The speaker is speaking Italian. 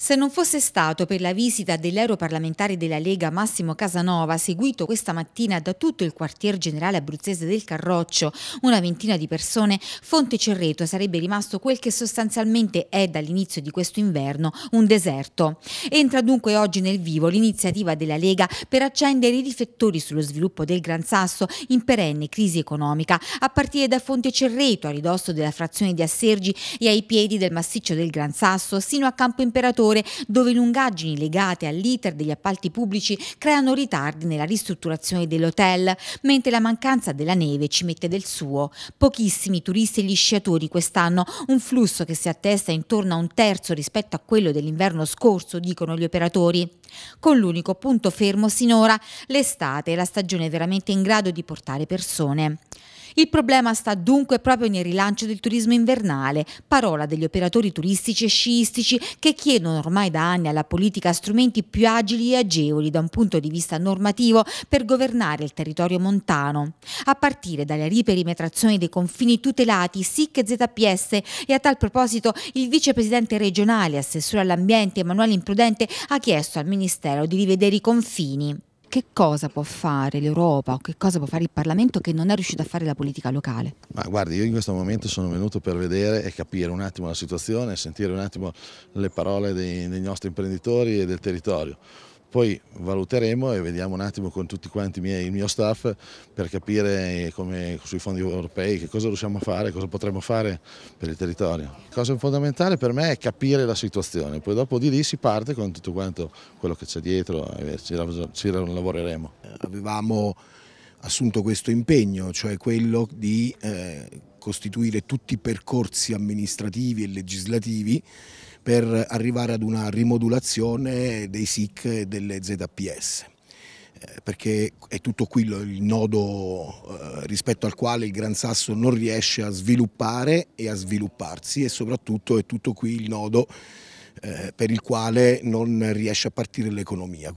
Se non fosse stato per la visita dell'europarlamentare della Lega Massimo Casanova, seguito questa mattina da tutto il quartier generale abruzzese del Carroccio, una ventina di persone, Fonte Cerreto sarebbe rimasto quel che sostanzialmente è dall'inizio di questo inverno un deserto. Entra dunque oggi nel vivo l'iniziativa della Lega per accendere i riflettori sullo sviluppo del Gran Sasso in perenne crisi economica, a partire da Fonte Cerreto a ridosso della frazione di Assergi e ai piedi del massiccio del Gran Sasso, sino a Campo Imperatore settore dove lungaggini legate all'iter degli appalti pubblici creano ritardi nella ristrutturazione dell'hotel, mentre la mancanza della neve ci mette del suo. Pochissimi turisti e gli sciatori quest'anno, un flusso che si attesta intorno a un terzo rispetto a quello dell'inverno scorso, dicono gli operatori. Con l'unico punto fermo sinora l'estate, la stagione veramente in grado di portare persone. Il problema sta dunque proprio nel rilancio del turismo invernale, parola degli operatori turistici e sciistici che chiedono ormai da anni alla politica strumenti più agili e agevoli da un punto di vista normativo per governare il territorio montano, a partire dalla riperimetrazione dei confini tutelati SIC e ZPS e a tal proposito il vicepresidente regionale assessore all'ambiente Emanuele Imprudente ha chiesto al Ministero di rivedere i confini che cosa può fare l'Europa o che cosa può fare il Parlamento che non è riuscito a fare la politica locale? Ma guardi, io in questo momento sono venuto per vedere e capire un attimo la situazione, sentire un attimo le parole dei, dei nostri imprenditori e del territorio. Poi valuteremo e vediamo un attimo con tutti quanti miei, il mio staff per capire eh, come, sui fondi europei che cosa riusciamo a fare, cosa potremmo fare per il territorio. La cosa fondamentale per me è capire la situazione, poi dopo di lì si parte con tutto quanto quello che c'è dietro e ci lavoreremo. Avevamo assunto questo impegno, cioè quello di eh, costituire tutti i percorsi amministrativi e legislativi per arrivare ad una rimodulazione dei SIC e delle ZPS eh, perché è tutto qui il nodo eh, rispetto al quale il Gran Sasso non riesce a sviluppare e a svilupparsi e soprattutto è tutto qui il nodo eh, per il quale non riesce a partire l'economia.